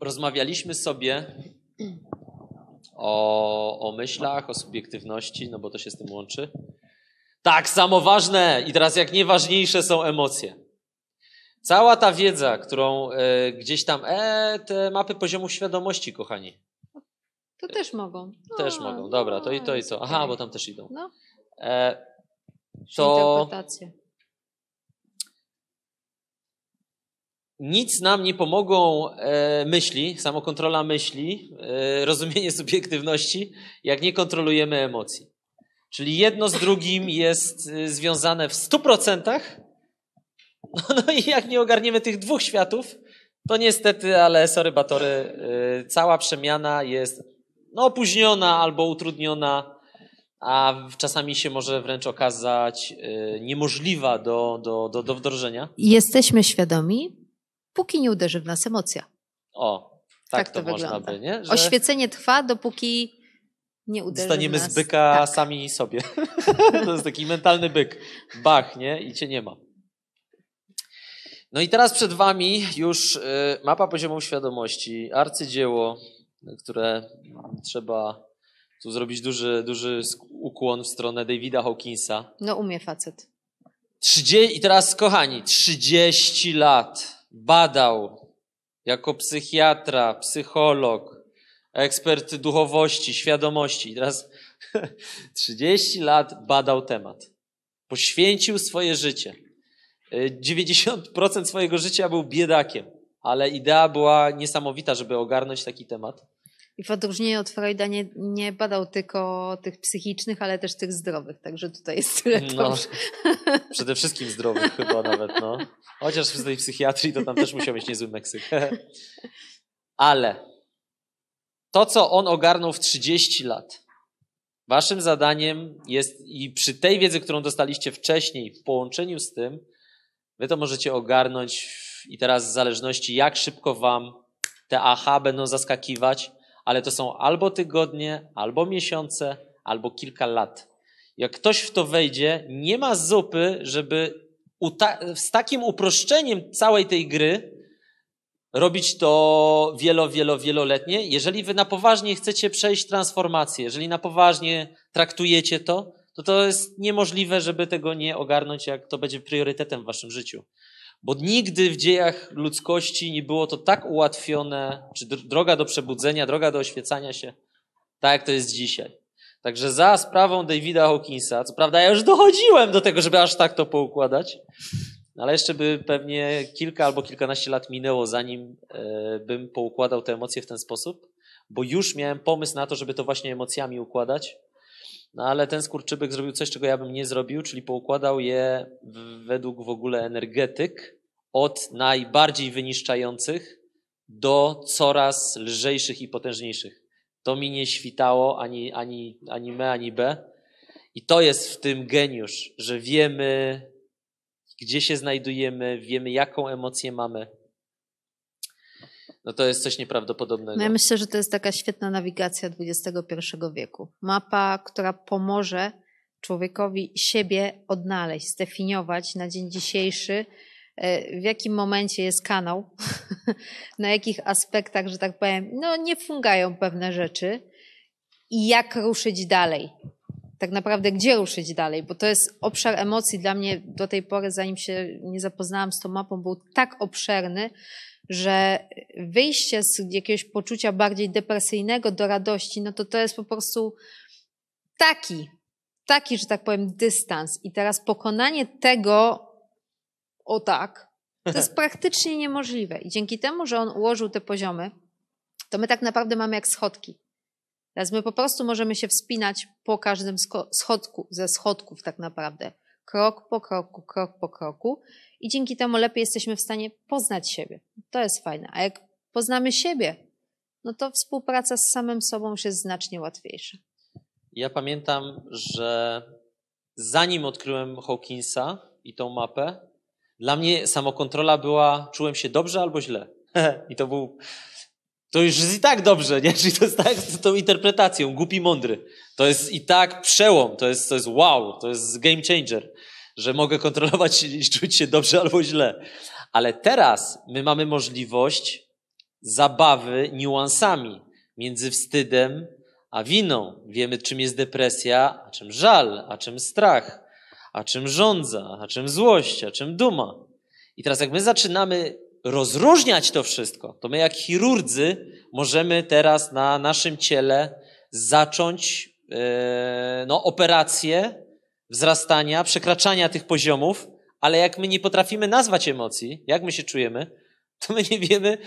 Rozmawialiśmy sobie o, o myślach, o subiektywności, no bo to się z tym łączy. Tak samo ważne i teraz jak nieważniejsze są emocje. Cała ta wiedza, którą y, gdzieś tam, e, te mapy poziomu świadomości, kochani. To też mogą. Też no, mogą, no, dobra, no, to i to i to. Aha, bo tam też idą. No. E, to, interpretacje. Nic nam nie pomogą e, myśli, samokontrola myśli, e, rozumienie subiektywności, jak nie kontrolujemy emocji. Czyli jedno z drugim jest e, związane w 100%. No, no i jak nie ogarniemy tych dwóch światów, to niestety, ale sorry, batory, e, cała przemiana jest no, opóźniona albo utrudniona, a czasami się może wręcz okazać e, niemożliwa do, do, do, do wdrożenia. Jesteśmy świadomi, póki nie uderzy w nas emocja. O, tak, tak to, to wygląda. By, nie? Że... Oświecenie trwa, dopóki nie uderzy Staniemy nas. z byka tak. sami sobie. to jest taki mentalny byk. Bach, nie? I cię nie ma. No i teraz przed wami już y, mapa poziomu świadomości, arcydzieło, które trzeba tu zrobić duży, duży ukłon w stronę Davida Hawkinsa. No umie facet. 30, I teraz kochani, 30 lat badał jako psychiatra, psycholog, ekspert duchowości, świadomości. I teraz 30 lat badał temat. Poświęcił swoje życie. 90% swojego życia był biedakiem, ale idea była niesamowita, żeby ogarnąć taki temat. I w odróżnieniu od Freuda nie, nie badał tylko tych psychicznych, ale też tych zdrowych, także tutaj jest tyle no, Przede wszystkim zdrowych chyba nawet, no. Chociaż w tej psychiatrii to tam też musiał mieć niezły Meksyk. Ale to, co on ogarnął w 30 lat, waszym zadaniem jest i przy tej wiedzy, którą dostaliście wcześniej, w połączeniu z tym, wy to możecie ogarnąć i teraz w zależności, jak szybko wam te aha będą zaskakiwać, ale to są albo tygodnie, albo miesiące, albo kilka lat. Jak ktoś w to wejdzie, nie ma zupy, żeby z takim uproszczeniem całej tej gry robić to wielo, wielo, wieloletnie. Jeżeli wy na poważnie chcecie przejść transformację, jeżeli na poważnie traktujecie to, to to jest niemożliwe, żeby tego nie ogarnąć, jak to będzie priorytetem w waszym życiu. Bo nigdy w dziejach ludzkości nie było to tak ułatwione, czy droga do przebudzenia, droga do oświecania się, tak jak to jest dzisiaj. Także za sprawą Davida Hawkinsa, co prawda ja już dochodziłem do tego, żeby aż tak to poukładać, no ale jeszcze by pewnie kilka albo kilkanaście lat minęło, zanim e, bym poukładał te emocje w ten sposób, bo już miałem pomysł na to, żeby to właśnie emocjami układać, no ale ten skurczybyk zrobił coś, czego ja bym nie zrobił, czyli poukładał je według w ogóle energetyk od najbardziej wyniszczających do coraz lżejszych i potężniejszych. To mi nie świtało ani, ani, ani me, ani b. I to jest w tym geniusz, że wiemy, gdzie się znajdujemy, wiemy, jaką emocję mamy no to jest coś nieprawdopodobnego. No ja myślę, że to jest taka świetna nawigacja XXI wieku. Mapa, która pomoże człowiekowi siebie odnaleźć, zdefiniować na dzień dzisiejszy, e, w jakim momencie jest kanał, na jakich aspektach, że tak powiem, no nie fungają pewne rzeczy i jak ruszyć dalej. Tak naprawdę, gdzie ruszyć dalej, bo to jest obszar emocji dla mnie do tej pory, zanim się nie zapoznałam z tą mapą, był tak obszerny, że wyjście z jakiegoś poczucia bardziej depresyjnego do radości, no to to jest po prostu taki, taki, że tak powiem, dystans. I teraz pokonanie tego, o tak, to jest praktycznie niemożliwe. I dzięki temu, że on ułożył te poziomy, to my tak naprawdę mamy jak schodki. Teraz my po prostu możemy się wspinać po każdym schodku, ze schodków tak naprawdę. Krok po kroku, krok po kroku i dzięki temu lepiej jesteśmy w stanie poznać siebie. To jest fajne. A jak poznamy siebie, no to współpraca z samym sobą się znacznie łatwiejsza. Ja pamiętam, że zanim odkryłem Hawkinsa i tą mapę, dla mnie samokontrola była, czułem się dobrze albo źle. I to był, to już jest i tak dobrze, nie? Czyli to jest tak z tą interpretacją, głupi mądry. To jest i tak przełom, to jest, to jest wow, to jest game changer że mogę kontrolować i czuć się dobrze albo źle. Ale teraz my mamy możliwość zabawy niuansami między wstydem a winą. Wiemy, czym jest depresja, a czym żal, a czym strach, a czym żądza, a czym złość, a czym duma. I teraz, jak my zaczynamy rozróżniać to wszystko, to my, jak chirurdzy, możemy teraz na naszym ciele zacząć yy, no, operację wzrastania, przekraczania tych poziomów, ale jak my nie potrafimy nazwać emocji, jak my się czujemy, to my nie wiemy,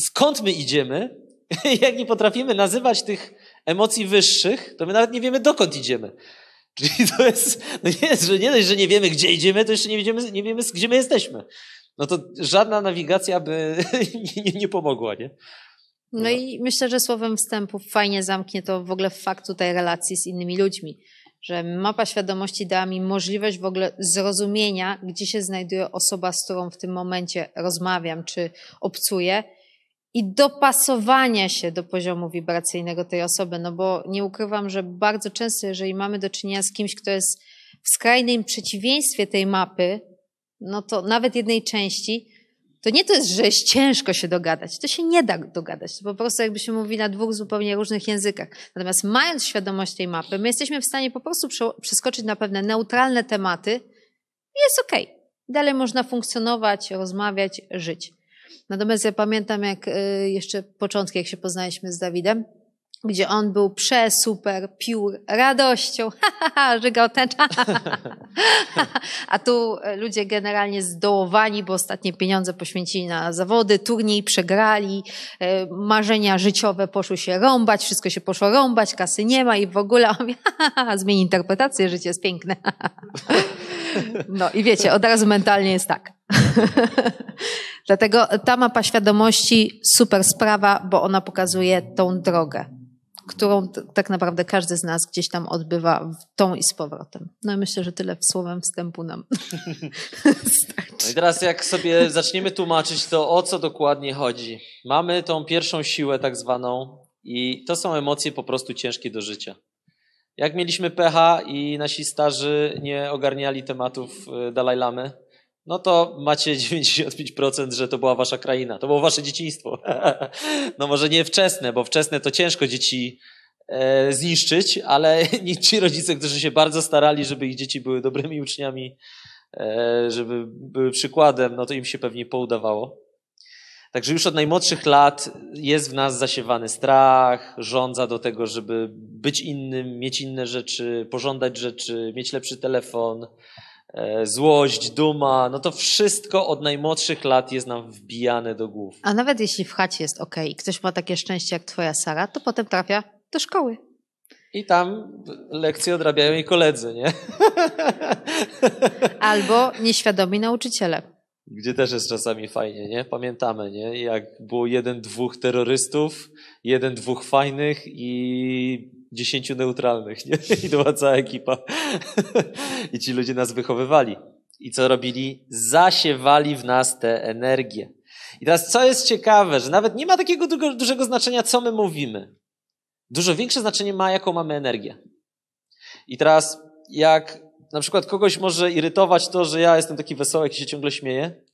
skąd my idziemy. jak nie potrafimy nazywać tych emocji wyższych, to my nawet nie wiemy, dokąd idziemy. Czyli to jest, no nie, że nie dość, że nie wiemy, gdzie idziemy, to jeszcze nie, wiemy, nie wiemy, gdzie my jesteśmy. No to żadna nawigacja by nie, nie, nie pomogła, nie? No. no i myślę, że słowem wstępu fajnie zamknie to w ogóle fakt tutaj relacji z innymi ludźmi że mapa świadomości dała mi możliwość w ogóle zrozumienia, gdzie się znajduje osoba, z którą w tym momencie rozmawiam czy obcuję i dopasowania się do poziomu wibracyjnego tej osoby, no bo nie ukrywam, że bardzo często, jeżeli mamy do czynienia z kimś, kto jest w skrajnym przeciwieństwie tej mapy, no to nawet jednej części, to nie to jest, że jest ciężko się dogadać. To się nie da dogadać. To po prostu jakby się mówi na dwóch zupełnie różnych językach. Natomiast mając świadomość tej mapy, my jesteśmy w stanie po prostu przeskoczyć na pewne neutralne tematy i jest okej. Okay. Dalej można funkcjonować, rozmawiać, żyć. Natomiast ja pamiętam, jak y, jeszcze początki, jak się poznaliśmy z Dawidem, gdzie on był przesuper, piór, radością, żygotęcza. A tu e, ludzie generalnie zdołowani, bo ostatnie pieniądze poświęcili na zawody, turniej przegrali, e, marzenia życiowe poszły się rąbać, wszystko się poszło rąbać, kasy nie ma i w ogóle on zmieni interpretację, życie jest piękne. no i wiecie, od razu mentalnie jest tak. Dlatego ta mapa świadomości super sprawa, bo ona pokazuje tą drogę którą tak naprawdę każdy z nas gdzieś tam odbywa w tą i z powrotem. No i myślę, że tyle słowem wstępu nam No i teraz jak sobie zaczniemy tłumaczyć to, o co dokładnie chodzi. Mamy tą pierwszą siłę tak zwaną i to są emocje po prostu ciężkie do życia. Jak mieliśmy pecha i nasi starzy nie ogarniali tematów y, Dalaj Lamy, no to macie 95%, że to była wasza kraina, to było wasze dzieciństwo. no może nie wczesne, bo wczesne to ciężko dzieci e, zniszczyć, ale ci rodzice, którzy się bardzo starali, żeby ich dzieci były dobrymi uczniami, e, żeby były przykładem, no to im się pewnie poudawało. Także już od najmłodszych lat jest w nas zasiewany strach, żądza do tego, żeby być innym, mieć inne rzeczy, pożądać rzeczy, mieć lepszy telefon, E, złość, duma, no to wszystko od najmłodszych lat jest nam wbijane do głów. A nawet jeśli w chacie jest ok i ktoś ma takie szczęście jak twoja Sara, to potem trafia do szkoły. I tam lekcje odrabiają jej koledzy, nie? Albo nieświadomi nauczyciele. Gdzie też jest czasami fajnie, nie? Pamiętamy, nie? Jak było jeden, dwóch terrorystów, jeden, dwóch fajnych i dziesięciu neutralnych, nie? I to była cała ekipa. I ci ludzie nas wychowywali. I co robili? Zasiewali w nas tę energię. I teraz, co jest ciekawe, że nawet nie ma takiego dużego, dużego znaczenia, co my mówimy. Dużo większe znaczenie ma, jaką mamy energię. I teraz, jak na przykład kogoś może irytować to, że ja jestem taki wesoły, i się ciągle śmieję,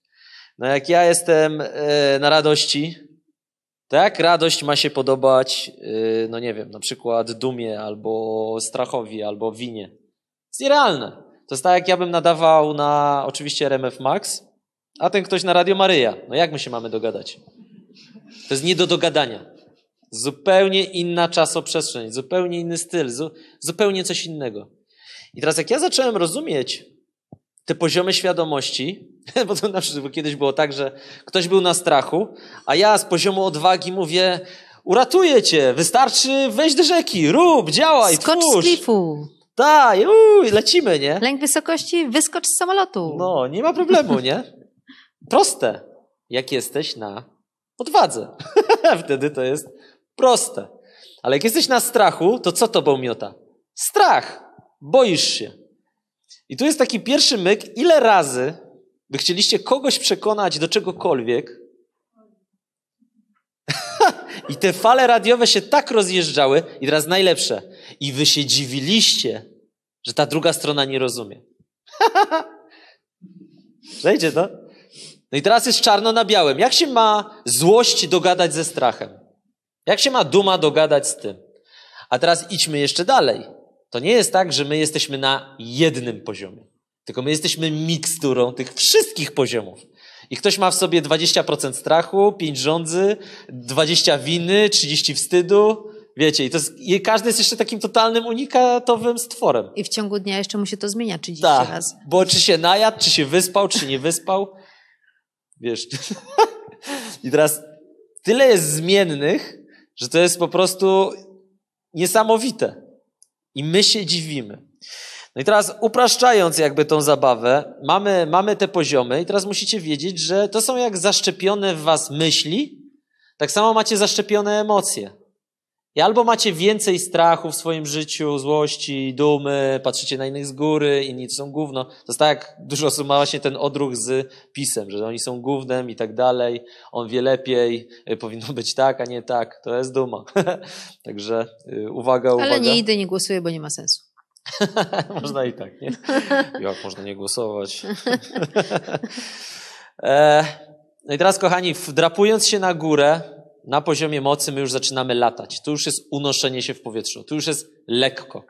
no jak ja jestem e, na radości, tak, radość ma się podobać, y, no nie wiem, na przykład dumie albo strachowi albo winie. To jest nierealne. To jest tak, jak ja bym nadawał na oczywiście RMF Max, a ten ktoś na Radio Maryja. No jak my się mamy dogadać? To jest nie do dogadania. Zupełnie inna czasoprzestrzeń, zupełnie inny styl, zu, zupełnie coś innego. I teraz jak ja zacząłem rozumieć te poziomy świadomości, Bo to znaczy, przykład kiedyś było tak, że ktoś był na strachu, a ja z poziomu odwagi mówię, uratuję cię, wystarczy wejść do rzeki, rób, działaj, Skocz twórz. z klifu. daj, tak, uj, lecimy, nie? Lęk wysokości, wyskocz z samolotu. No, nie ma problemu, nie? Proste, jak jesteś na odwadze. Wtedy to jest proste. Ale jak jesteś na strachu, to co tobą miota? Strach. Boisz się. I tu jest taki pierwszy myk, ile razy gdy chcieliście kogoś przekonać do czegokolwiek, i te fale radiowe się tak rozjeżdżały, i teraz najlepsze, i wy się dziwiliście, że ta druga strona nie rozumie. Zejdzie to? No? no i teraz jest czarno na białym. Jak się ma złość dogadać ze strachem? Jak się ma duma dogadać z tym? A teraz idźmy jeszcze dalej. To nie jest tak, że my jesteśmy na jednym poziomie. Tylko my jesteśmy miksturą tych wszystkich poziomów. I ktoś ma w sobie 20% strachu, 5 żądzy, 20 winy, 30 wstydu. Wiecie, i, to jest, i każdy jest jeszcze takim totalnym, unikatowym stworem. I w ciągu dnia jeszcze mu się to zmienia 30 Ta, Bo czy się najadł, czy się wyspał, czy nie wyspał. Wiesz. I teraz tyle jest zmiennych, że to jest po prostu niesamowite. I my się dziwimy. No i teraz upraszczając jakby tą zabawę, mamy, mamy te poziomy i teraz musicie wiedzieć, że to są jak zaszczepione w was myśli, tak samo macie zaszczepione emocje. I albo macie więcej strachu w swoim życiu, złości, dumy, patrzycie na innych z góry, inni to są gówno. To jest tak, jak dużo osób ma właśnie ten odruch z pisem, że oni są gównem i tak dalej, on wie lepiej, y, powinno być tak, a nie tak. To jest duma. Także uwaga, y, uwaga. Ale nie idę, nie głosuję, bo nie ma sensu. można i tak, nie? Jak można nie głosować. E, no i teraz, kochani, wdrapując się na górę, na poziomie mocy, my już zaczynamy latać. Tu już jest unoszenie się w powietrzu, tu już jest lekko.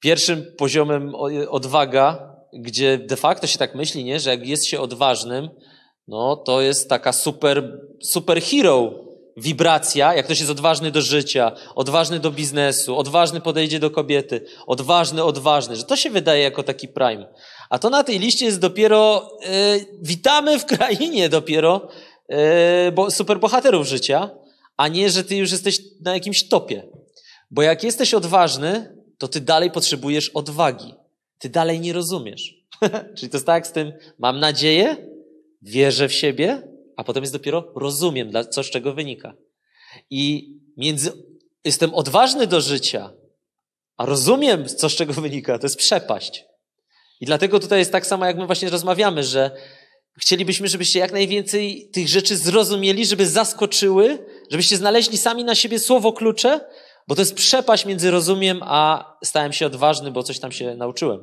Pierwszym poziomem odwaga, gdzie de facto się tak myśli, nie? że jak jest się odważnym, no to jest taka super, super hero wibracja, jak ktoś jest odważny do życia, odważny do biznesu, odważny podejdzie do kobiety, odważny, odważny, że to się wydaje jako taki prime. A to na tej liście jest dopiero yy, witamy w krainie dopiero yy, bo, superbohaterów życia, a nie, że ty już jesteś na jakimś topie. Bo jak jesteś odważny, to ty dalej potrzebujesz odwagi. Ty dalej nie rozumiesz. Czyli to jest tak z tym, mam nadzieję, wierzę w siebie, a potem jest dopiero rozumiem, dla, co z czego wynika. I między jestem odważny do życia, a rozumiem, co z czego wynika, to jest przepaść. I dlatego tutaj jest tak samo, jak my właśnie rozmawiamy, że chcielibyśmy, żebyście jak najwięcej tych rzeczy zrozumieli, żeby zaskoczyły, żebyście znaleźli sami na siebie słowo klucze, bo to jest przepaść między rozumiem, a stałem się odważny, bo coś tam się nauczyłem.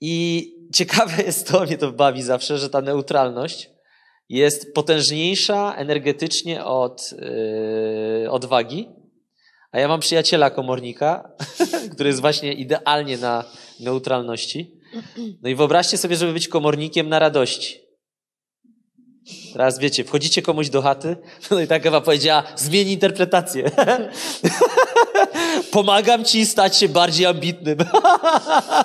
I ciekawe jest to, mnie to bawi zawsze, że ta neutralność, jest potężniejsza energetycznie od yy, odwagi. A ja mam przyjaciela komornika, który jest właśnie idealnie na neutralności. No i wyobraźcie sobie, żeby być komornikiem na radości. Teraz wiecie, wchodzicie komuś do chaty, no i tak Ewa powiedziała, zmień interpretację. pomagam ci stać się bardziej ambitnym.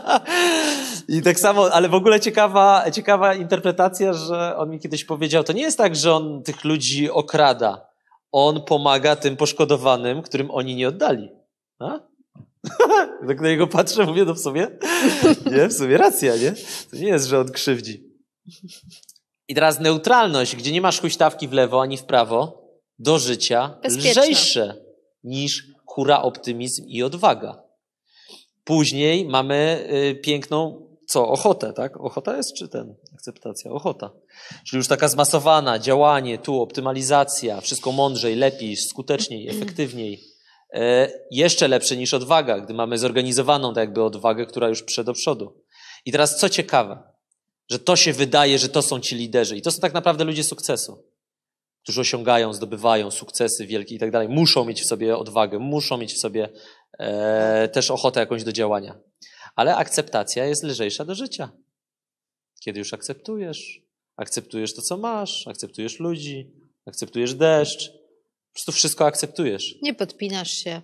I tak samo, ale w ogóle ciekawa, ciekawa interpretacja, że on mi kiedyś powiedział, to nie jest tak, że on tych ludzi okrada. On pomaga tym poszkodowanym, którym oni nie oddali. A? tak na niego patrzę, mówię, no w sumie, nie, w sumie racja, nie? To nie jest, że on krzywdzi. I teraz neutralność, gdzie nie masz huśtawki w lewo ani w prawo, do życia Bezpieczne. lżejsze niż hura optymizm i odwaga. Później mamy y, piękną, co, ochotę, tak? Ochota jest czy ten? Akceptacja, ochota. Czyli już taka zmasowana, działanie, tu optymalizacja, wszystko mądrzej, lepiej, skuteczniej, efektywniej. E, jeszcze lepsze niż odwaga, gdy mamy zorganizowaną tak jakby odwagę, która już prze do przodu. I teraz co ciekawe, że to się wydaje, że to są ci liderzy i to są tak naprawdę ludzie sukcesu którzy osiągają, zdobywają sukcesy wielkie i tak dalej, muszą mieć w sobie odwagę, muszą mieć w sobie e, też ochotę jakąś do działania. Ale akceptacja jest lżejsza do życia. Kiedy już akceptujesz, akceptujesz to, co masz, akceptujesz ludzi, akceptujesz deszcz, po prostu wszystko akceptujesz. Nie podpinasz się.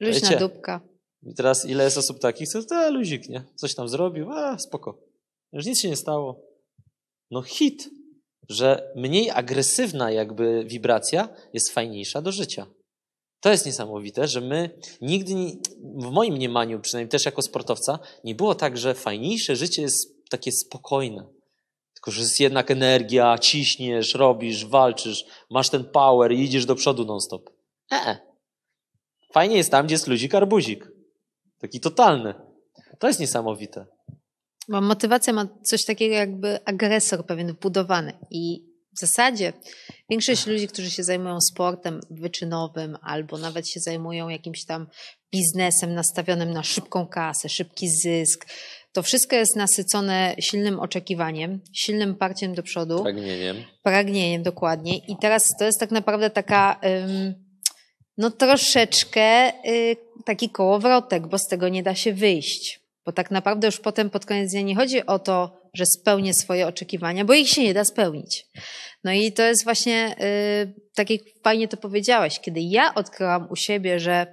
Luźna Wiecie, dupka. I teraz ile jest osób takich, co te luzik, nie? Coś tam zrobił, a spoko. Już nic się nie stało. No hit że mniej agresywna jakby wibracja jest fajniejsza do życia. To jest niesamowite, że my nigdy, w moim mniemaniu, przynajmniej też jako sportowca, nie było tak, że fajniejsze życie jest takie spokojne. Tylko, że jest jednak energia, ciśniesz, robisz, walczysz, masz ten power i idziesz do przodu non-stop. E. e. Fajnie jest tam, gdzie jest luzik arbuzik. Taki totalny. To jest niesamowite. Bo motywacja ma coś takiego jakby agresor pewien wbudowany i w zasadzie większość ludzi, którzy się zajmują sportem wyczynowym albo nawet się zajmują jakimś tam biznesem nastawionym na szybką kasę, szybki zysk, to wszystko jest nasycone silnym oczekiwaniem, silnym parciem do przodu. Pragnieniem. Pragnieniem, dokładnie. I teraz to jest tak naprawdę taka, no troszeczkę y, taki kołowrotek, bo z tego nie da się wyjść. Bo tak naprawdę już potem pod koniec dnia nie chodzi o to, że spełnię swoje oczekiwania, bo ich się nie da spełnić. No i to jest właśnie, yy, tak jak fajnie to powiedziałaś, kiedy ja odkryłam u siebie, że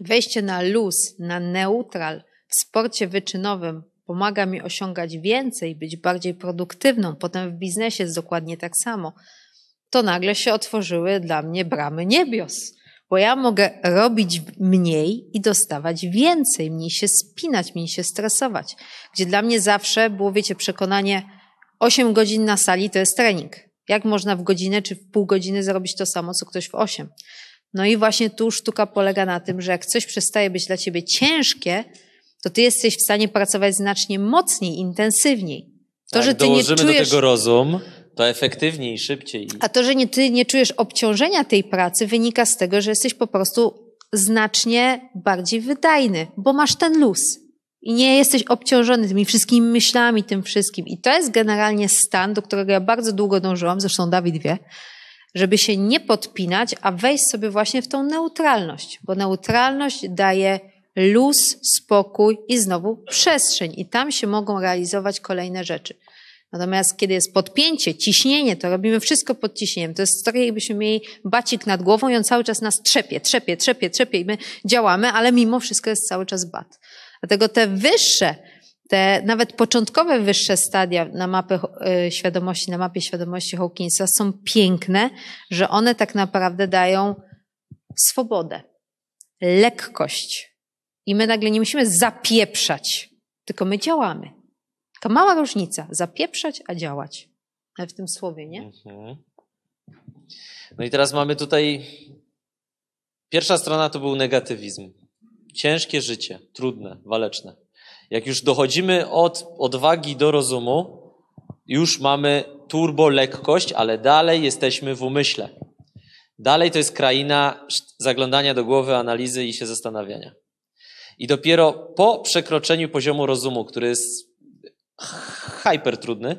wejście na luz, na neutral w sporcie wyczynowym pomaga mi osiągać więcej, być bardziej produktywną, potem w biznesie jest dokładnie tak samo, to nagle się otworzyły dla mnie bramy niebios bo ja mogę robić mniej i dostawać więcej, mniej się spinać, mniej się stresować. Gdzie dla mnie zawsze było, wiecie, przekonanie, 8 godzin na sali to jest trening. Jak można w godzinę czy w pół godziny zrobić to samo, co ktoś w 8? No i właśnie tu sztuka polega na tym, że jak coś przestaje być dla ciebie ciężkie, to ty jesteś w stanie pracować znacznie mocniej, intensywniej. To, tak, że ty nie czujesz... do tego rozum, to efektywniej, szybciej. A to, że nie, ty nie czujesz obciążenia tej pracy, wynika z tego, że jesteś po prostu znacznie bardziej wydajny, bo masz ten luz. I nie jesteś obciążony tymi wszystkimi myślami, tym wszystkim. I to jest generalnie stan, do którego ja bardzo długo dążyłam, zresztą Dawid wie, żeby się nie podpinać, a wejść sobie właśnie w tą neutralność, bo neutralność daje luz, spokój i znowu przestrzeń, i tam się mogą realizować kolejne rzeczy. Natomiast kiedy jest podpięcie, ciśnienie, to robimy wszystko pod ciśnieniem. To jest tak, jakbyśmy mieli bacik nad głową i on cały czas nas trzepie, trzepie, trzepie, trzepie i my działamy, ale mimo wszystko jest cały czas bat. Dlatego te wyższe, te nawet początkowe wyższe stadia na mapie y, świadomości, na mapie świadomości Hawkinsa są piękne, że one tak naprawdę dają swobodę, lekkość. I my nagle nie musimy zapieprzać, tylko my działamy. To mała różnica. Zapieprzać, a działać. w tym słowie, nie? Mhm. No i teraz mamy tutaj. Pierwsza strona to był negatywizm. Ciężkie życie, trudne, waleczne. Jak już dochodzimy od odwagi do rozumu, już mamy turbo lekkość, ale dalej jesteśmy w umyśle. Dalej to jest kraina zaglądania do głowy, analizy i się zastanawiania. I dopiero po przekroczeniu poziomu rozumu, który jest hyper trudny,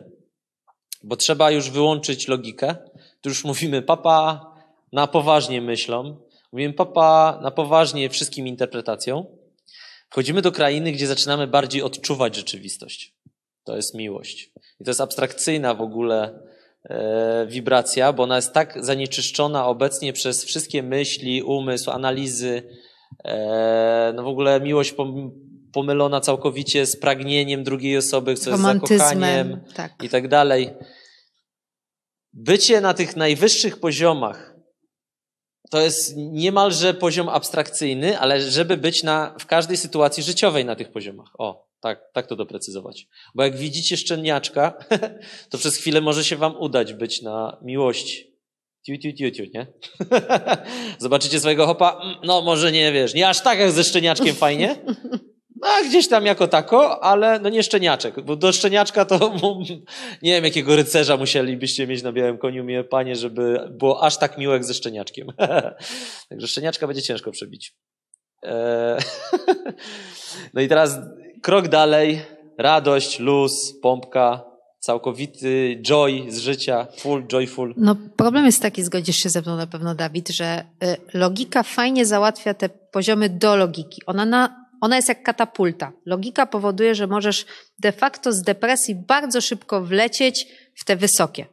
bo trzeba już wyłączyć logikę. Tu już mówimy, papa na poważnie myślą, mówimy, papa na poważnie wszystkim interpretacjom. Wchodzimy do krainy, gdzie zaczynamy bardziej odczuwać rzeczywistość. To jest miłość. I to jest abstrakcyjna w ogóle e, wibracja, bo ona jest tak zanieczyszczona obecnie przez wszystkie myśli, umysł, analizy. E, no w ogóle miłość pomylona całkowicie z pragnieniem drugiej osoby, co jest zakochaniem tak. i tak dalej. Bycie na tych najwyższych poziomach to jest niemalże poziom abstrakcyjny, ale żeby być na, w każdej sytuacji życiowej na tych poziomach. O, tak, tak to doprecyzować. Bo jak widzicie szczeniaczka, to przez chwilę może się wam udać być na miłości. Tiu, tiu, tiu, tiu, nie? Zobaczycie swojego hopa, mm, no może nie, wiesz, nie aż tak jak ze szczeniaczkiem fajnie, No, gdzieś tam jako tako, ale no nie szczeniaczek, bo do szczeniaczka to nie wiem, jakiego rycerza musielibyście mieć na białym koniu, mnie panie, żeby było aż tak miłe jak ze szczeniaczkiem. Także szczeniaczka będzie ciężko przebić. E, no i teraz krok dalej. Radość, luz, pompka, całkowity joy z życia, full, joyful. No problem jest taki, zgodzisz się ze mną na pewno, Dawid, że y, logika fajnie załatwia te poziomy do logiki. Ona na ona jest jak katapulta. Logika powoduje, że możesz de facto z depresji bardzo szybko wlecieć w te wysokie.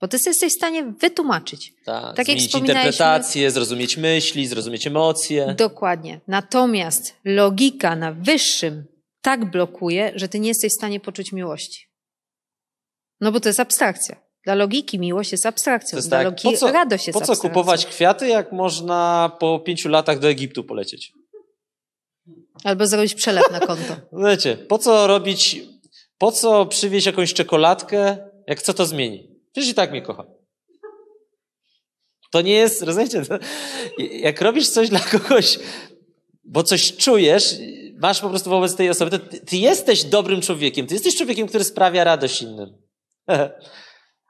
Bo ty jesteś w stanie wytłumaczyć. Tak, tak zmienić jak interpretację, zrozumieć myśli, zrozumieć emocje. Dokładnie. Natomiast logika na wyższym tak blokuje, że ty nie jesteś w stanie poczuć miłości. No bo to jest abstrakcja. Dla logiki miłość jest abstrakcją, jest dla tak, logiki co, radość jest abstrakcją. Po co abstrakcją. kupować kwiaty, jak można po pięciu latach do Egiptu polecieć? Albo zrobić przelew na konto. Wiecie, po co robić, po co przywieźć jakąś czekoladkę, jak co to zmieni? Przecież i tak mnie kocha. To nie jest, rozumiecie, to, jak robisz coś dla kogoś, bo coś czujesz, masz po prostu wobec tej osoby, to ty, ty jesteś dobrym człowiekiem, ty jesteś człowiekiem, który sprawia radość innym.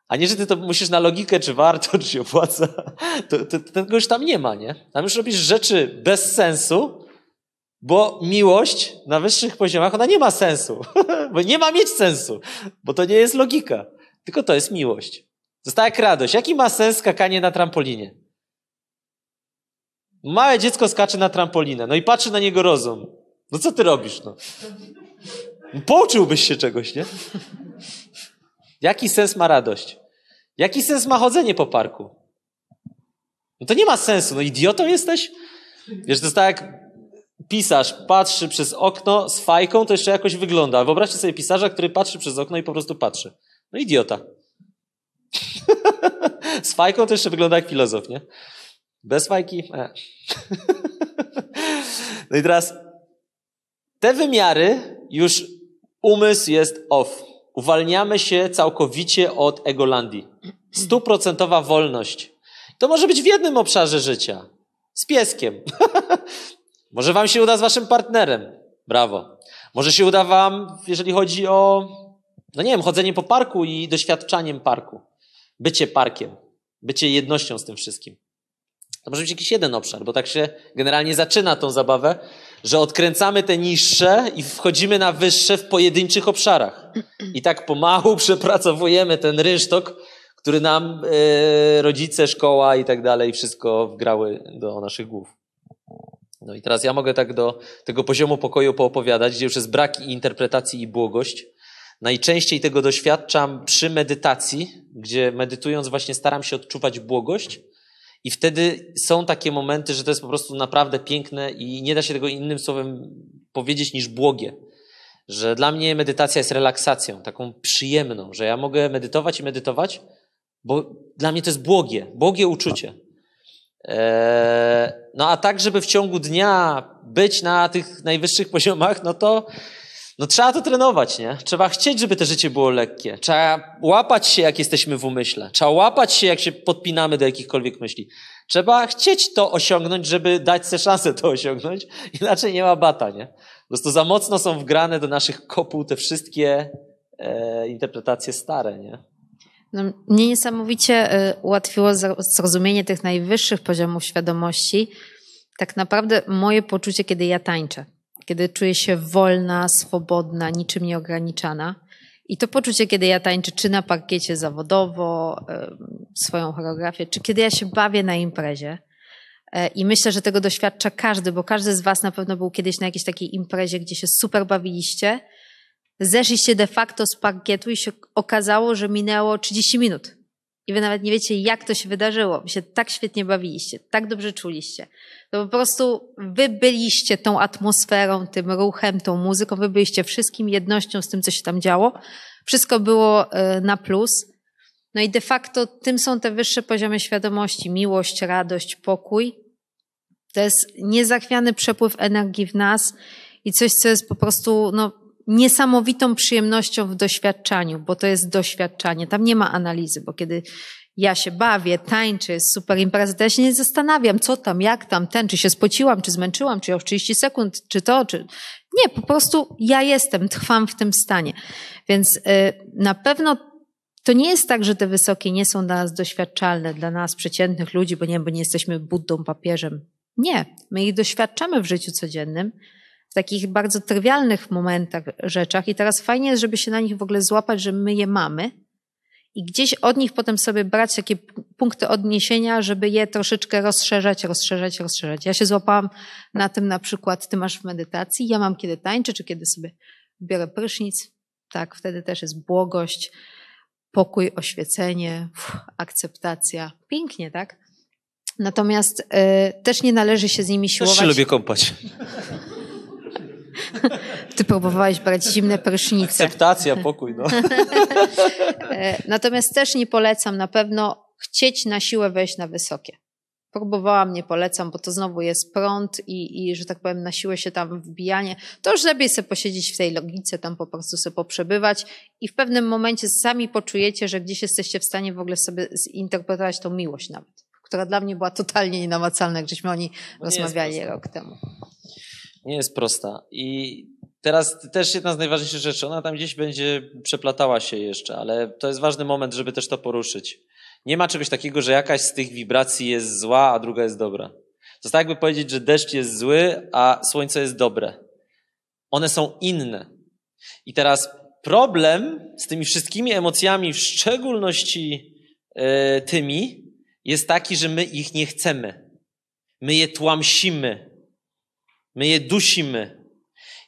A nie, że ty to musisz na logikę, czy warto, czy się opłaca. To, to, tego już tam nie ma, nie? Tam już robisz rzeczy bez sensu, bo miłość na wyższych poziomach, ona nie ma sensu. bo nie ma mieć sensu. Bo to nie jest logika. Tylko to jest miłość. To jak radość. Jaki ma sens skakanie na trampolinie? Małe dziecko skacze na trampolinę, no i patrzy na niego rozum. No co ty robisz, no? Pouczyłbyś się czegoś, nie? Jaki sens ma radość? Jaki sens ma chodzenie po parku? No to nie ma sensu, no idiotą jesteś? Wiesz, to jest tak jak pisarz patrzy przez okno z fajką, to jeszcze jakoś wygląda. Wyobraźcie sobie pisarza, który patrzy przez okno i po prostu patrzy. No idiota. z fajką to jeszcze wygląda jak filozof, nie? Bez fajki? E. no i teraz te wymiary już umysł jest off. Uwalniamy się całkowicie od egolandii. Stuprocentowa wolność. To może być w jednym obszarze życia. Z pieskiem. Może wam się uda z waszym partnerem. Brawo. Może się uda wam, jeżeli chodzi o, no nie wiem, chodzenie po parku i doświadczaniem parku. Bycie parkiem. Bycie jednością z tym wszystkim. To może być jakiś jeden obszar, bo tak się generalnie zaczyna tą zabawę, że odkręcamy te niższe i wchodzimy na wyższe w pojedynczych obszarach. I tak pomału przepracowujemy ten rynsztok, który nam yy, rodzice, szkoła i tak dalej wszystko wgrały do naszych głów. No i teraz ja mogę tak do tego poziomu pokoju poopowiadać, gdzie już jest brak i interpretacji i błogość. Najczęściej tego doświadczam przy medytacji, gdzie medytując właśnie staram się odczuwać błogość i wtedy są takie momenty, że to jest po prostu naprawdę piękne i nie da się tego innym słowem powiedzieć niż błogie. Że dla mnie medytacja jest relaksacją, taką przyjemną, że ja mogę medytować i medytować, bo dla mnie to jest błogie, błogie uczucie. Eee, no a tak, żeby w ciągu dnia być na tych najwyższych poziomach, no to no trzeba to trenować, nie? Trzeba chcieć, żeby to życie było lekkie. Trzeba łapać się, jak jesteśmy w umyśle. Trzeba łapać się, jak się podpinamy do jakichkolwiek myśli. Trzeba chcieć to osiągnąć, żeby dać sobie szansę to osiągnąć. Inaczej nie ma bata, nie? Po prostu za mocno są wgrane do naszych kopuł te wszystkie e, interpretacje stare, nie? No, mnie niesamowicie y, ułatwiło zrozumienie tych najwyższych poziomów świadomości. Tak naprawdę moje poczucie, kiedy ja tańczę, kiedy czuję się wolna, swobodna, niczym nieograniczana. I to poczucie, kiedy ja tańczę, czy na parkiecie zawodowo, y, swoją choreografię, czy kiedy ja się bawię na imprezie. E, I myślę, że tego doświadcza każdy, bo każdy z Was na pewno był kiedyś na jakiejś takiej imprezie, gdzie się super bawiliście zeszliście de facto z pakietu i się okazało, że minęło 30 minut. I wy nawet nie wiecie, jak to się wydarzyło. Wy się tak świetnie bawiliście, tak dobrze czuliście. To po prostu wy byliście tą atmosferą, tym ruchem, tą muzyką, wy byliście wszystkim jednością z tym, co się tam działo. Wszystko było e, na plus. No i de facto tym są te wyższe poziomy świadomości. Miłość, radość, pokój. To jest niezachwiany przepływ energii w nas i coś, co jest po prostu, no, niesamowitą przyjemnością w doświadczaniu, bo to jest doświadczanie. Tam nie ma analizy, bo kiedy ja się bawię, tańczę, jest super impreza, to ja się nie zastanawiam, co tam, jak tam, ten, czy się spociłam, czy zmęczyłam, czy o 30 sekund, czy to, czy... Nie, po prostu ja jestem, trwam w tym stanie. Więc y, na pewno to nie jest tak, że te wysokie nie są dla nas doświadczalne, dla nas przeciętnych ludzi, bo nie, bo nie jesteśmy buddą, papieżem. Nie, my ich doświadczamy w życiu codziennym, w takich bardzo trywialnych momentach, rzeczach i teraz fajnie jest, żeby się na nich w ogóle złapać, że my je mamy i gdzieś od nich potem sobie brać takie punkty odniesienia, żeby je troszeczkę rozszerzać, rozszerzać, rozszerzać. Ja się złapałam na tym na przykład, ty masz w medytacji, ja mam kiedy tańczę, czy kiedy sobie biorę prysznic, tak, wtedy też jest błogość, pokój, oświecenie, uff, akceptacja. Pięknie, tak? Natomiast y, też nie należy się z nimi siłować. Też się lubię kąpać. Ty próbowałeś brać zimne prysznice. Akceptacja, pokój, no. E, natomiast też nie polecam na pewno chcieć na siłę wejść na wysokie. Próbowałam, nie polecam, bo to znowu jest prąd i, i że tak powiem, na siłę się tam wbijanie. To już lepiej sobie posiedzieć w tej logice, tam po prostu sobie poprzebywać i w pewnym momencie sami poczujecie, że gdzieś jesteście w stanie w ogóle sobie zinterpretować tą miłość nawet, która dla mnie była totalnie nienamacalna, gdzieśmy oni no rozmawiali rok temu nie jest prosta. I teraz też jedna z najważniejszych rzeczy, ona tam gdzieś będzie przeplatała się jeszcze, ale to jest ważny moment, żeby też to poruszyć. Nie ma czegoś takiego, że jakaś z tych wibracji jest zła, a druga jest dobra. To tak jakby powiedzieć, że deszcz jest zły, a słońce jest dobre. One są inne. I teraz problem z tymi wszystkimi emocjami, w szczególności e, tymi, jest taki, że my ich nie chcemy. My je tłamsimy. My je dusimy.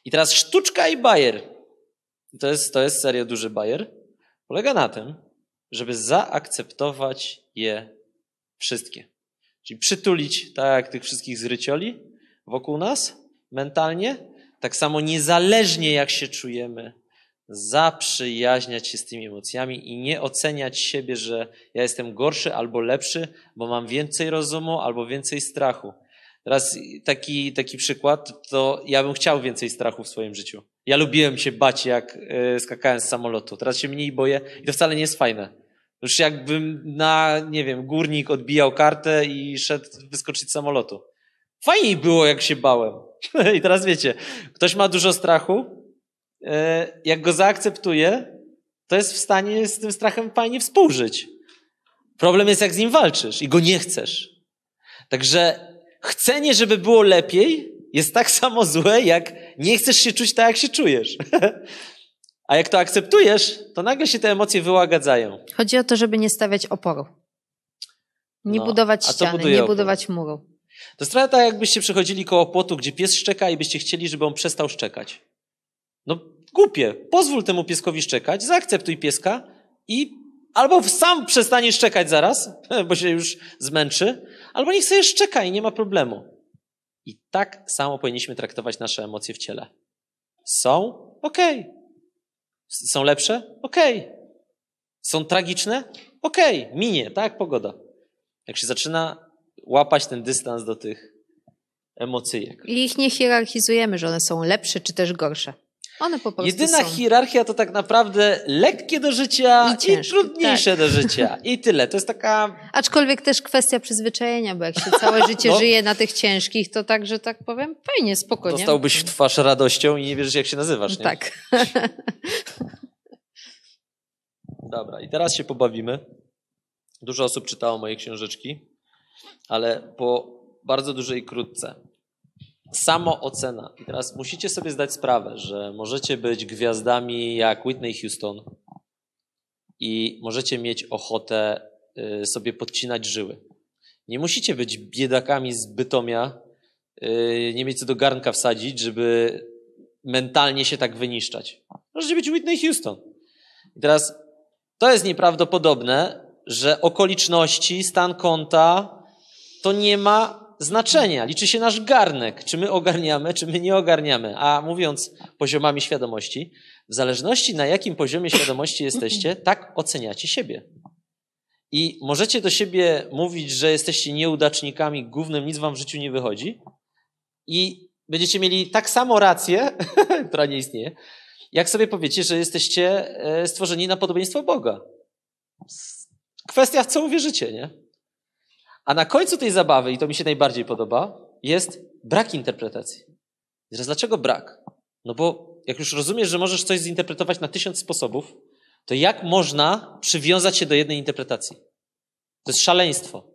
I teraz sztuczka i bajer, to jest, to jest serio duży bajer, polega na tym, żeby zaakceptować je wszystkie. Czyli przytulić, tak jak tych wszystkich zrycioli wokół nas, mentalnie, tak samo niezależnie jak się czujemy, zaprzyjaźniać się z tymi emocjami i nie oceniać siebie, że ja jestem gorszy albo lepszy, bo mam więcej rozumu albo więcej strachu. Teraz taki, taki przykład, to ja bym chciał więcej strachu w swoim życiu. Ja lubiłem się bać, jak e, skakałem z samolotu. Teraz się mniej boję i to wcale nie jest fajne. Już jakbym na, nie wiem, górnik odbijał kartę i szedł wyskoczyć z samolotu. Fajniej było, jak się bałem. I teraz wiecie, ktoś ma dużo strachu, e, jak go zaakceptuje, to jest w stanie z tym strachem fajnie współżyć. Problem jest, jak z nim walczysz i go nie chcesz. Także chcenie, żeby było lepiej, jest tak samo złe, jak nie chcesz się czuć tak, jak się czujesz. A jak to akceptujesz, to nagle się te emocje wyłagadzają. Chodzi o to, żeby nie stawiać oporu. Nie no, budować ściany, nie opór? budować muru. To jest trochę tak, jakbyście przechodzili koło płotu, gdzie pies szczeka i byście chcieli, żeby on przestał szczekać. No głupie. Pozwól temu pieskowi szczekać, zaakceptuj pieska i albo sam przestanie szczekać zaraz, bo się już zmęczy, albo niech sobie szczeka i nie ma problemu. I tak samo powinniśmy traktować nasze emocje w ciele. Są? Okej. Okay. Są lepsze? Okej. Okay. Są tragiczne? Okej, okay. minie, tak, pogoda. Jak się zaczyna łapać ten dystans do tych emocji. I ich nie hierarchizujemy, że one są lepsze czy też gorsze. One po prostu Jedyna są. hierarchia to tak naprawdę lekkie do życia i, ciężkie, i trudniejsze tak. do życia. I tyle. To jest taka... Aczkolwiek też kwestia przyzwyczajenia, bo jak się całe życie no. żyje na tych ciężkich, to tak, że tak powiem, fajnie, spokojnie. Dostałbyś w twarz radością i nie wiesz, jak się nazywasz, nie? Tak. Dobra, i teraz się pobawimy. Dużo osób czytało moje książeczki, ale po bardzo dużej krótce. Samoocena. I teraz musicie sobie zdać sprawę, że możecie być gwiazdami jak Whitney Houston i możecie mieć ochotę y, sobie podcinać żyły. Nie musicie być biedakami z bytomia, y, nie mieć co do garnka wsadzić, żeby mentalnie się tak wyniszczać. Możecie być Whitney Houston. I teraz to jest nieprawdopodobne, że okoliczności, stan konta, to nie ma znaczenia. Liczy się nasz garnek, czy my ogarniamy, czy my nie ogarniamy. A mówiąc poziomami świadomości, w zależności na jakim poziomie świadomości jesteście, tak oceniacie siebie. I możecie do siebie mówić, że jesteście nieudacznikami, głównym, nic wam w życiu nie wychodzi. I będziecie mieli tak samo rację, która nie istnieje, jak sobie powiecie, że jesteście e, stworzeni na podobieństwo Boga. Kwestia w co uwierzycie, nie? A na końcu tej zabawy, i to mi się najbardziej podoba, jest brak interpretacji. I teraz dlaczego brak? No bo jak już rozumiesz, że możesz coś zinterpretować na tysiąc sposobów, to jak można przywiązać się do jednej interpretacji? To jest szaleństwo.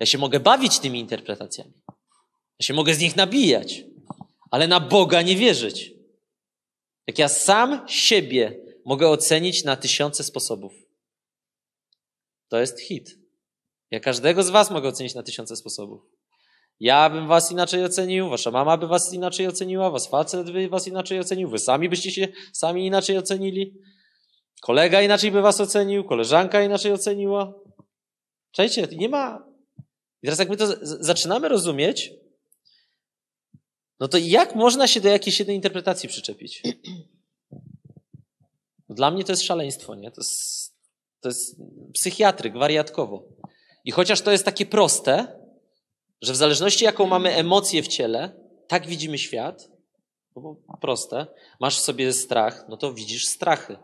Ja się mogę bawić tymi interpretacjami. Ja się mogę z nich nabijać, ale na Boga nie wierzyć. Jak ja sam siebie mogę ocenić na tysiące sposobów. To jest hit. Ja każdego z was mogę ocenić na tysiące sposobów. Ja bym was inaczej ocenił, wasza mama by was inaczej oceniła, was facet by was inaczej ocenił, wy sami byście się sami inaczej ocenili, kolega inaczej by was ocenił, koleżanka inaczej oceniła. Czajcie, nie ma... I teraz jak my to zaczynamy rozumieć, no to jak można się do jakiejś jednej interpretacji przyczepić? Dla mnie to jest szaleństwo, nie? To jest, to jest psychiatryk, wariatkowo. I chociaż to jest takie proste, że w zależności jaką mamy emocję w ciele, tak widzimy świat, no bo proste, masz w sobie strach, no to widzisz strachy.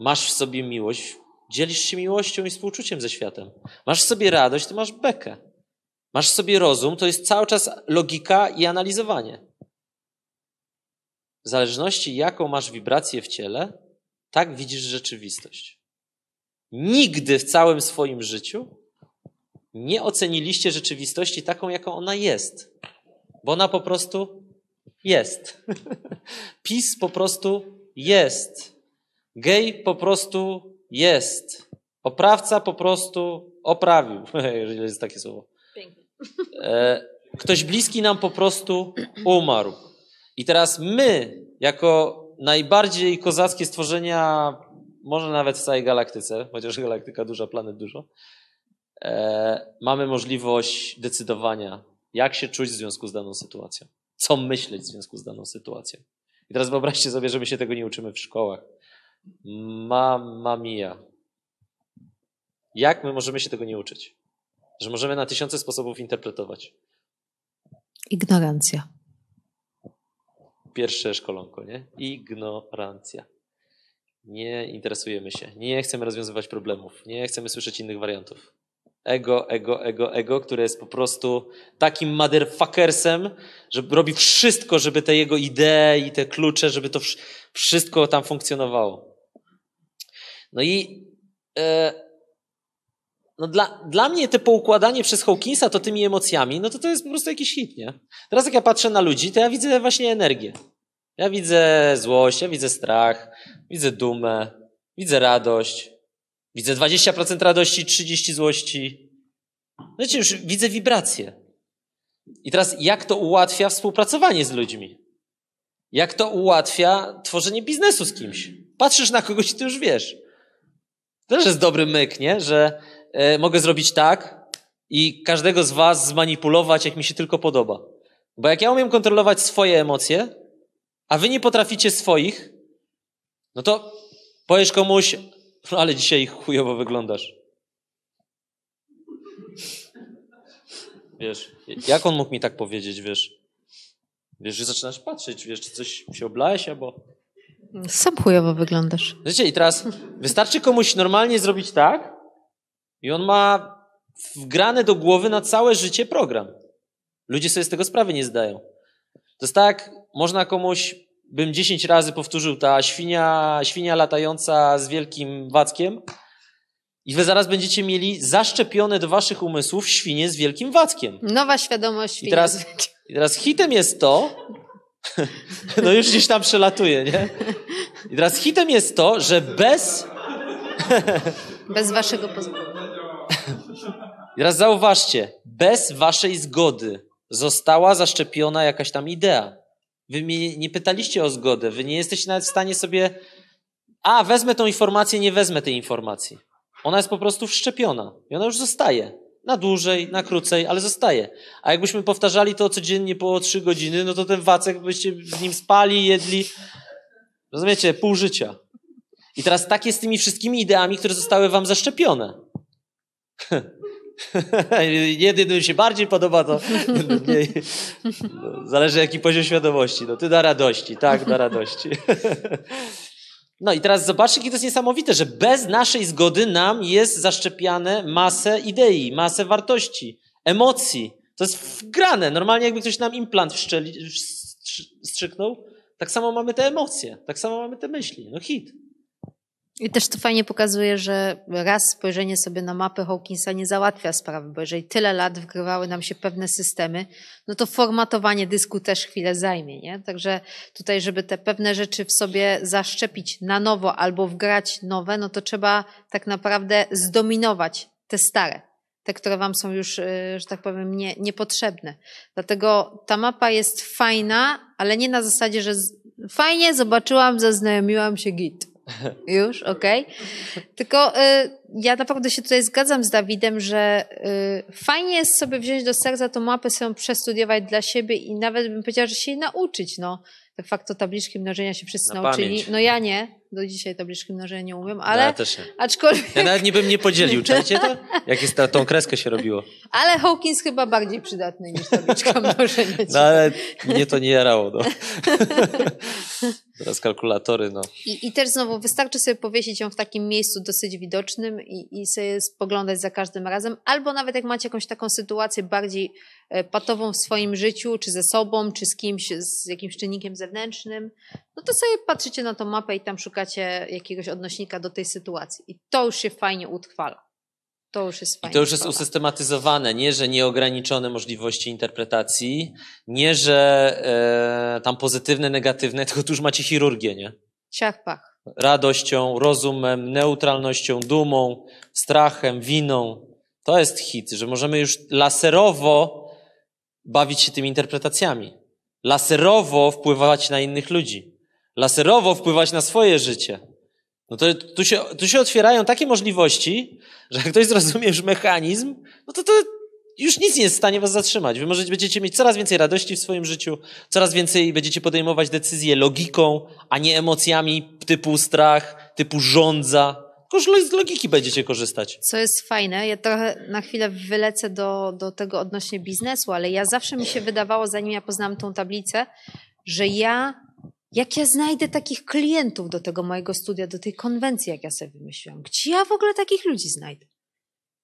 Masz w sobie miłość, dzielisz się miłością i współczuciem ze światem. Masz w sobie radość, to masz bekę. Masz w sobie rozum, to jest cały czas logika i analizowanie. W zależności jaką masz wibrację w ciele, tak widzisz rzeczywistość. Nigdy w całym swoim życiu nie oceniliście rzeczywistości taką, jaką ona jest, bo ona po prostu jest. PiS po prostu jest. Gej po prostu jest. Oprawca po prostu oprawił, jeżeli jest takie słowo. E, ktoś bliski nam po prostu umarł. I teraz my, jako najbardziej kozackie stworzenia, może nawet w całej galaktyce, chociaż galaktyka duża, planet dużo, E, mamy możliwość decydowania, jak się czuć w związku z daną sytuacją, co myśleć w związku z daną sytuacją. I teraz wyobraźcie sobie, że my się tego nie uczymy w szkołach. Mamma mia. Jak my możemy się tego nie uczyć? Że możemy na tysiące sposobów interpretować. Ignorancja. Pierwsze szkolonko, nie? Ignorancja. Nie interesujemy się. Nie chcemy rozwiązywać problemów. Nie chcemy słyszeć innych wariantów ego, ego, ego, ego, które jest po prostu takim motherfuckersem, że robi wszystko, żeby te jego idee i te klucze, żeby to wszystko tam funkcjonowało. No i e, no dla, dla mnie te poukładanie przez Hawkinsa to tymi emocjami, no to to jest po prostu jakiś hit, nie? Teraz jak ja patrzę na ludzi, to ja widzę właśnie energię. Ja widzę złość, ja widzę strach, widzę dumę, widzę radość, Widzę 20% radości, 30 złości. Wiecie, już widzę wibracje. I teraz jak to ułatwia współpracowanie z ludźmi? Jak to ułatwia tworzenie biznesu z kimś? Patrzysz na kogoś i ty już wiesz. To też jest dobry myk, nie? Że y, mogę zrobić tak i każdego z was zmanipulować, jak mi się tylko podoba. Bo jak ja umiem kontrolować swoje emocje, a wy nie potraficie swoich, no to powiesz komuś, no ale dzisiaj chujowo wyglądasz. Wiesz, jak on mógł mi tak powiedzieć, wiesz? Wiesz, że zaczynasz patrzeć, wiesz, czy coś się oblałeś albo... Sam chujowo wyglądasz. Wiecie, no i teraz wystarczy komuś normalnie zrobić tak i on ma wgrane do głowy na całe życie program. Ludzie sobie z tego sprawy nie zdają. To jest tak, można komuś bym 10 razy powtórzył, ta świnia, świnia latająca z wielkim wackiem, i wy zaraz będziecie mieli zaszczepione do waszych umysłów świnie z wielkim wackiem. Nowa świadomość świnie. I teraz, i teraz hitem jest to, no już gdzieś tam przelatuje, nie? I teraz hitem jest to, że bez... bez waszego pozwolenia. I teraz zauważcie, bez waszej zgody została zaszczepiona jakaś tam idea. Wy mnie nie pytaliście o zgodę, wy nie jesteście nawet w stanie sobie, a wezmę tą informację, nie wezmę tej informacji. Ona jest po prostu wszczepiona i ona już zostaje. Na dłużej, na krócej, ale zostaje. A jakbyśmy powtarzali to codziennie po trzy godziny, no to ten wacek byście z nim spali, jedli. Rozumiecie? Pół życia. I teraz tak jest z tymi wszystkimi ideami, które zostały wam zaszczepione. mi się bardziej podoba, to mniej. No, zależy jaki poziom świadomości. No ty da radości, tak, da radości. No i teraz zobaczcie, jakie to jest niesamowite, że bez naszej zgody nam jest zaszczepiane masę idei, masę wartości, emocji. To jest wgrane. Normalnie jakby ktoś nam implant wstrzyknął, tak samo mamy te emocje, tak samo mamy te myśli. No hit. I też to fajnie pokazuje, że raz spojrzenie sobie na mapę Hawkinsa nie załatwia sprawy, bo jeżeli tyle lat wgrywały nam się pewne systemy, no to formatowanie dysku też chwilę zajmie, nie? Także tutaj, żeby te pewne rzeczy w sobie zaszczepić na nowo albo wgrać nowe, no to trzeba tak naprawdę zdominować te stare, te, które Wam są już, y, że tak powiem, nie, niepotrzebne. Dlatego ta mapa jest fajna, ale nie na zasadzie, że fajnie zobaczyłam, zaznajomiłam się git już, okej. Okay. Tylko y, ja naprawdę się tutaj zgadzam z Dawidem, że y, fajnie jest sobie wziąć do serca tą mapę, sobie przestudiować dla siebie i nawet bym powiedziała, że się jej nauczyć. No, de facto tabliczki mnożenia się wszyscy Na nauczyli. Pamięć. No ja nie do dzisiaj tabliczki mnożenia nie umiem, no, ale ja też nie. aczkolwiek... Ja nawet nie bym nie podzielił, czujecie to? Jak jest ta, tą kreskę się robiło. Ale Hawkins chyba bardziej przydatny niż tabliczka mnożenia. No ale mnie to nie jarało, no. Teraz kalkulatory, no. I, I też znowu wystarczy sobie powiesić ją w takim miejscu dosyć widocznym i, i sobie spoglądać za każdym razem, albo nawet jak macie jakąś taką sytuację bardziej e, patową w swoim życiu, czy ze sobą, czy z kimś, z jakimś czynnikiem zewnętrznym, no to sobie patrzycie na tą mapę i tam szukacie jakiegoś odnośnika do tej sytuacji. I to już się fajnie utrwala. To już jest fajnie. I to już jest utrwala. usystematyzowane, nie, że nieograniczone możliwości interpretacji, nie, że e, tam pozytywne, negatywne, tylko tu już macie chirurgię, nie? Ciach, pach. Radością, rozumem, neutralnością, dumą, strachem, winą. To jest hit, że możemy już laserowo bawić się tymi interpretacjami. Laserowo wpływać na innych ludzi laserowo wpływać na swoje życie. No to tu się, tu się otwierają takie możliwości, że jak ktoś zrozumie już mechanizm, no to, to już nic nie jest w stanie was zatrzymać. Wy możecie, będziecie mieć coraz więcej radości w swoim życiu, coraz więcej będziecie podejmować decyzje logiką, a nie emocjami typu strach, typu żądza. Tylko z logiki będziecie korzystać. Co jest fajne, ja trochę na chwilę wylecę do, do tego odnośnie biznesu, ale ja zawsze mi się wydawało, zanim ja poznałam tą tablicę, że ja jak ja znajdę takich klientów do tego mojego studia, do tej konwencji, jak ja sobie wymyśliłam? Gdzie ja w ogóle takich ludzi znajdę?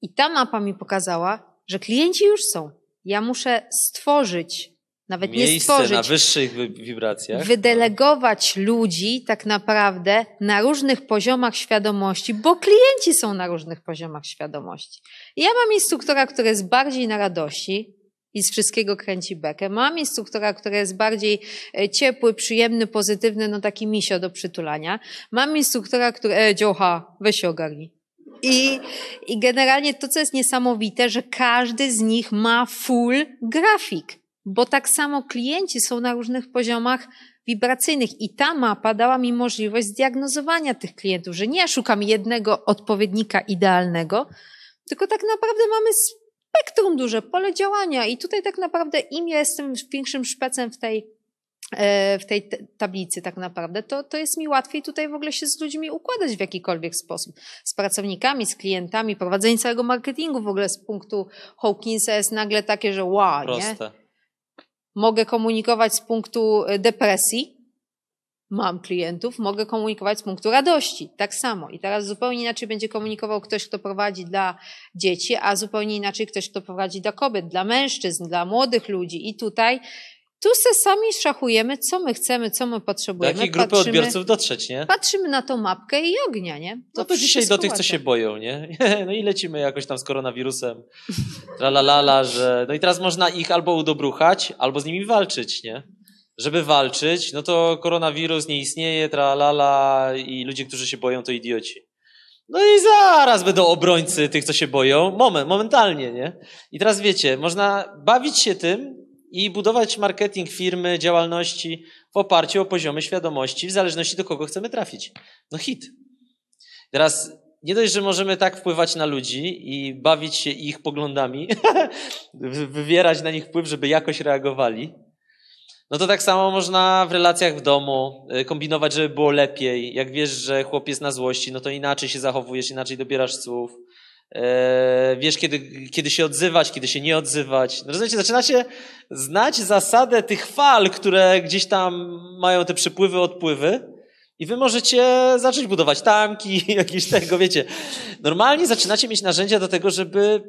I ta mapa mi pokazała, że klienci już są. Ja muszę stworzyć, nawet Miejsce nie stworzyć. na wyższych wibracjach. Wydelegować no. ludzi tak naprawdę na różnych poziomach świadomości, bo klienci są na różnych poziomach świadomości. Ja mam instruktora, który jest bardziej na radości, i z wszystkiego kręci bekę. Ma instruktora, który jest bardziej e, ciepły, przyjemny, pozytywny, no taki misio do przytulania. Mam instruktora, który, e, dziocha, weź się ogarni. I, I generalnie to, co jest niesamowite, że każdy z nich ma full grafik, bo tak samo klienci są na różnych poziomach wibracyjnych i ta mapa dała mi możliwość zdiagnozowania tych klientów, że nie szukam jednego odpowiednika idealnego, tylko tak naprawdę mamy spektrum, duże pole działania i tutaj tak naprawdę im ja jestem większym szpecem w tej e, w tej tablicy tak naprawdę, to, to jest mi łatwiej tutaj w ogóle się z ludźmi układać w jakikolwiek sposób. Z pracownikami, z klientami, prowadzenie całego marketingu w ogóle z punktu Hawkinsa jest nagle takie, że wow, Proste. nie? Mogę komunikować z punktu e, depresji, mam klientów, mogę komunikować z punktu radości. Tak samo. I teraz zupełnie inaczej będzie komunikował ktoś, kto prowadzi dla dzieci, a zupełnie inaczej ktoś, kto prowadzi dla kobiet, dla mężczyzn, dla młodych ludzi. I tutaj tu se sami szachujemy, co my chcemy, co my potrzebujemy. Do jakiej grupy patrzymy, odbiorców dotrzeć, nie? Patrzymy na tą mapkę i ognia, nie? To no to dzisiaj do tych, co się boją, nie? No i lecimy jakoś tam z koronawirusem. la, że... No i teraz można ich albo udobruchać, albo z nimi walczyć, nie? żeby walczyć, no to koronawirus nie istnieje, tralala i ludzie, którzy się boją, to idioci. No i zaraz będą obrońcy tych, co się boją. Moment, momentalnie, nie? I teraz wiecie, można bawić się tym i budować marketing firmy, działalności w oparciu o poziomy świadomości, w zależności do kogo chcemy trafić. No hit. Teraz nie dość, że możemy tak wpływać na ludzi i bawić się ich poglądami, wywierać na nich wpływ, żeby jakoś reagowali, no to tak samo można w relacjach w domu y, kombinować, żeby było lepiej. Jak wiesz, że chłopiec na złości, no to inaczej się zachowujesz, inaczej dobierasz słów. E, wiesz, kiedy, kiedy się odzywać, kiedy się nie odzywać. No rozumiecie, zaczynacie znać zasadę tych fal, które gdzieś tam mają te przypływy, odpływy. I wy możecie zacząć budować tamki, jakieś tego, wiecie. Normalnie zaczynacie mieć narzędzia do tego, żeby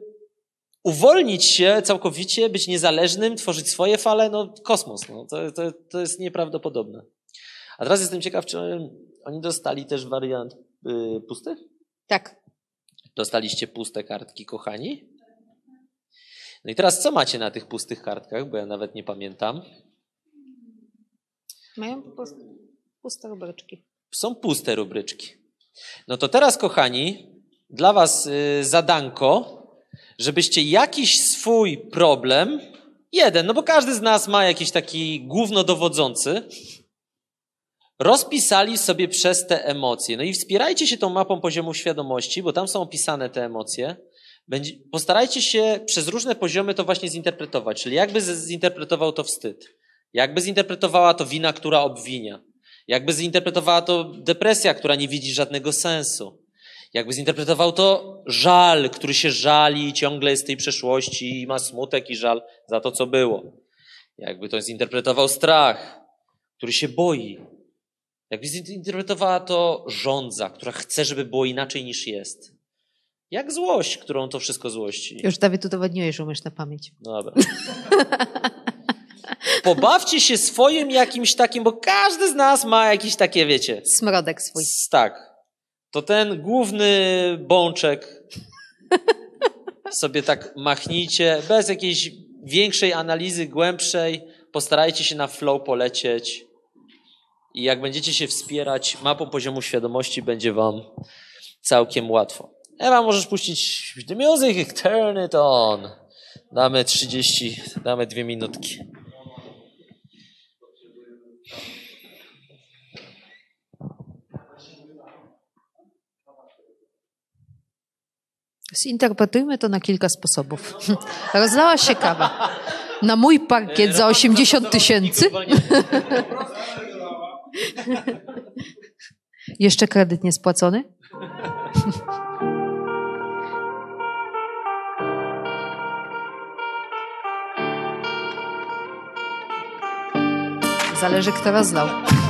uwolnić się całkowicie, być niezależnym, tworzyć swoje fale, no kosmos, no, to, to, to jest nieprawdopodobne. A teraz jestem ciekaw, czy oni dostali też wariant y, pusty? Tak. Dostaliście puste kartki, kochani? No i teraz co macie na tych pustych kartkach, bo ja nawet nie pamiętam. Mają puste rubryczki. Są puste rubryczki. No to teraz, kochani, dla was y, zadanko żebyście jakiś swój problem, jeden, no bo każdy z nas ma jakiś taki głównodowodzący, rozpisali sobie przez te emocje. No i wspierajcie się tą mapą poziomu świadomości, bo tam są opisane te emocje. postarajcie się przez różne poziomy to właśnie zinterpretować. Czyli jakby zinterpretował to wstyd, jakby zinterpretowała to wina, która obwinia, jakby zinterpretowała to depresja, która nie widzi żadnego sensu, jakby zinterpretował to żal, który się żali ciągle z tej przeszłości i ma smutek i żal za to, co było. Jakby to zinterpretował strach, który się boi. Jakby zinterpretowała to żądza, która chce, żeby było inaczej niż jest. Jak złość, którą to wszystko złości. Już Dawid udowodniłeś, że umiesz na pamięć. No dobra. Pobawcie się swoim jakimś takim, bo każdy z nas ma jakieś takie, wiecie... Smrodek swój. Tak to ten główny bączek sobie tak machnijcie, bez jakiejś większej analizy, głębszej, postarajcie się na flow polecieć i jak będziecie się wspierać mapą poziomu świadomości, będzie wam całkiem łatwo. Ewa, możesz puścić the music, turn it on. Damy 30, damy dwie minutki. Zinterpretujmy to na kilka sposobów. Rozlała się kawa na mój parkiet za 80 tysięcy. Jeszcze kredyt nie spłacony? Zależy, kto rozlał.